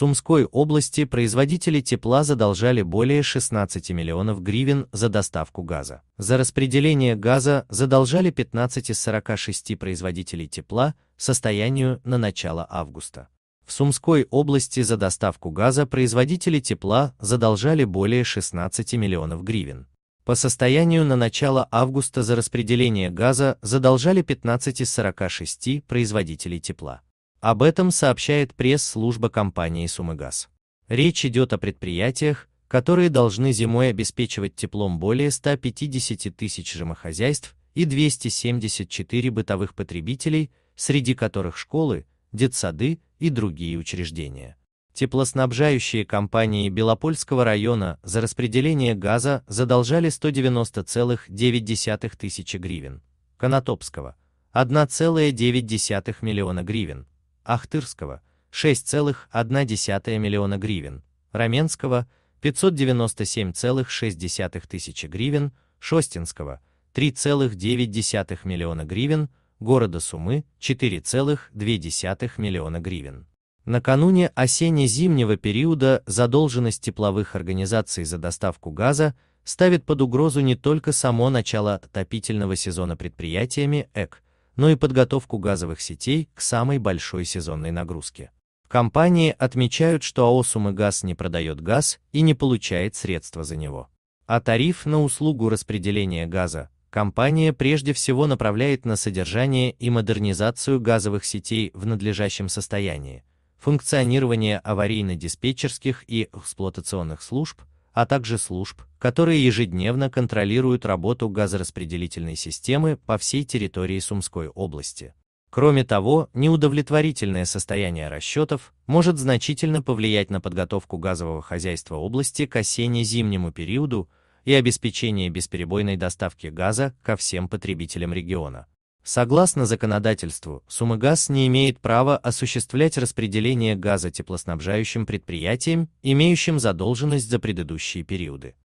Сумской области производители тепла задолжали более 16 миллионов гривен за доставку газа. За распределение газа задолжали 15 из 46 производителей тепла состоянию на начало августа. В Сумской области за доставку газа производители тепла задолжали более 16 миллионов гривен. По состоянию на начало августа за распределение газа задолжали 15 из 46 производителей тепла. Об этом сообщает пресс-служба компании «Сумыгаз». Речь идет о предприятиях, которые должны зимой обеспечивать теплом более 150 тысяч жимохозяйств и 274 бытовых потребителей, среди которых школы, детсады и другие учреждения. Теплоснабжающие компании Белопольского района за распределение газа задолжали 190,9 тысячи гривен, Конотопского – 1,9 миллиона гривен, Ахтырского 6,1 миллиона гривен, Раменского 597,6 тысячи гривен, Шостинского 3,9 миллиона гривен, города Сумы 4,2 миллиона гривен. Накануне осенне-зимнего периода задолженность тепловых организаций за доставку газа ставит под угрозу не только само начало отопительного сезона предприятиями ЭК, но и подготовку газовых сетей к самой большой сезонной нагрузке. Компании отмечают, что АО «Сумыгаз» не продает газ и не получает средства за него. А тариф на услугу распределения газа компания прежде всего направляет на содержание и модернизацию газовых сетей в надлежащем состоянии, функционирование аварийно-диспетчерских и эксплуатационных служб, а также служб, которые ежедневно контролируют работу газораспределительной системы по всей территории Сумской области. Кроме того, неудовлетворительное состояние расчетов может значительно повлиять на подготовку газового хозяйства области к осенне-зимнему периоду и обеспечение бесперебойной доставки газа ко всем потребителям региона. Согласно законодательству, Сумыгаз не имеет права осуществлять распределение газа теплоснабжающим предприятиям, имеющим задолженность за предыдущие периоды.